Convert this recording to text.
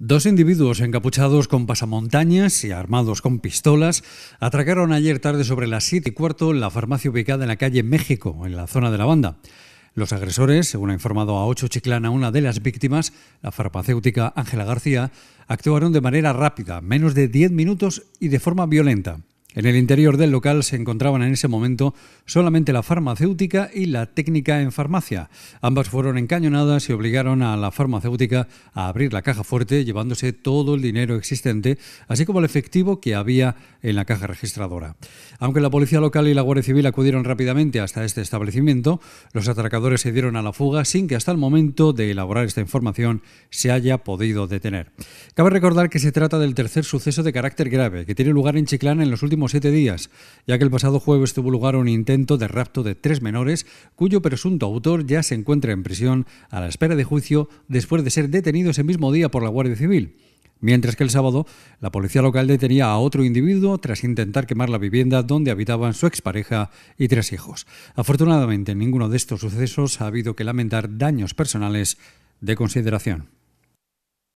Dos individuos encapuchados con pasamontañas y armados con pistolas atracaron ayer tarde sobre las 7 y cuarto la farmacia ubicada en la calle México, en la zona de la banda. Los agresores, según ha informado a Ocho Chiclana una de las víctimas, la farmacéutica Ángela García, actuaron de manera rápida, menos de 10 minutos y de forma violenta. En el interior del local se encontraban en ese momento solamente la farmacéutica y la técnica en farmacia. Ambas fueron encañonadas y obligaron a la farmacéutica a abrir la caja fuerte llevándose todo el dinero existente, así como el efectivo que había en la caja registradora. Aunque la policía local y la Guardia Civil acudieron rápidamente hasta este establecimiento, los atracadores se dieron a la fuga sin que hasta el momento de elaborar esta información se haya podido detener. Cabe recordar que se trata del tercer suceso de carácter grave que tiene lugar en Chiclán en los últimos siete días, ya que el pasado jueves tuvo lugar un intento de rapto de tres menores, cuyo presunto autor ya se encuentra en prisión a la espera de juicio después de ser detenido ese mismo día por la Guardia Civil. Mientras que el sábado, la policía local detenía a otro individuo tras intentar quemar la vivienda donde habitaban su expareja y tres hijos. Afortunadamente, en ninguno de estos sucesos ha habido que lamentar daños personales de consideración.